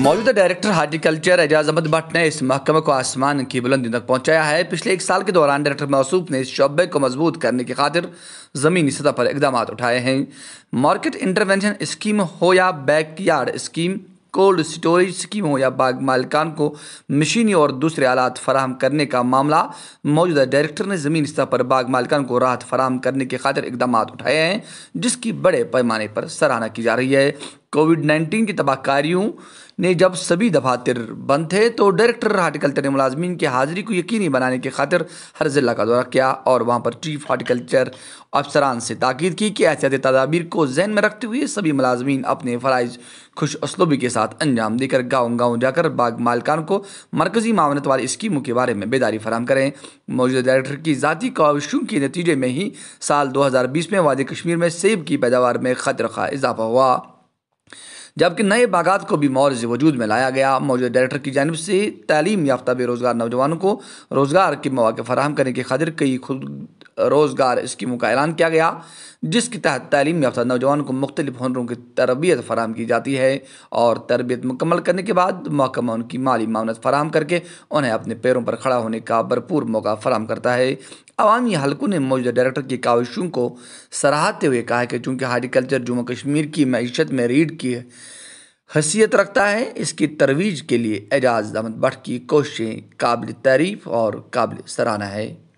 मौजूदा director horticulture Ejaz Ahmad Bhat ने इस महकमे को आसमान की बुलंदी तक पहुंचाया है पिछले एक साल के दौरान डायरेक्टर मौसूफ ने इस शोबे को मजबूत करने की खातिर ज़मीनी सतह पर इकदाम उठाए हैं मार्केट इंटरवेंशन स्कीम हो या backyard scheme cold storage scheme हो या बाग मालिकान को मशीनी और दूसरे आलात फराहम करने का मामला मौजूदा डायरेक्टर ने ज़मीन स्तर पर बाग मालिकान को राहत फराहम करने के खातिर इकदाम उठाए हैं जिसकी बड़े पैमाने पर सराहना की जा रही है कोविड नाइन्टीन की तबाहकारियों ने जब सभी दफातर बंद थे तो डायरेक्टर हार्टिकल्चर ने मुलाजमीन की हाजिरी को यकीनी बनाने की खातिर हर ज़िला का दौरा किया और वहाँ पर चीफ हार्टिकल्चर अफसरान से ताकीद की कि एहतियाती तदाबीर को जहन में रखते हुए सभी मुलाजमीन अपने फ़रज़ खुश असलूबी के साथ अंजाम देकर गाँव गाँव जाकर बाग मालकान को मरकजी मावनत वाली स्कीमों के बारे में बेदारी फराम करें मौजूदा डायरेक्टर की ज़ाती कोविशों के नतीजे में ही साल दो हज़ार बीस में वाद कश्मीर में सेब की पैदावार में खतरखा इजाफा हुआ जबकि नए बागात को भी मौर्ज वजूद में लाया गया मौजूदा डायरेक्टर की जानब से तालीम याफ्ता बेरोज़गार नौजवानों को रोज़गार के मौक़े फराहम करने की खातिर कई खुद रोज़गार स्कीमों का ऐलान किया गया जिसके तहत तालीम याफ्ता नौजवान को मुख्तलिफ हनरों की तरबियत फराम की जाती है और तरबियत मुकम्मल करने के बाद महकमा उनकी माली मामनत फराम करके उन्हें अपने पैरों पर खड़ा होने का भरपूर मौका फराम करता है अवामी हलकों ने मौजूदा डायरेक्टर की काविशों को सराहते हुए कहा कि चूँकि हार्टिकल्चर जम्मू कश्मीर की मीशत में रीढ़ की हैसियत रखता है इसकी तरवीज के लिए एजाज अहमद भट्ट की कोशिशें काबिल तारीफ और काबिल सराहना है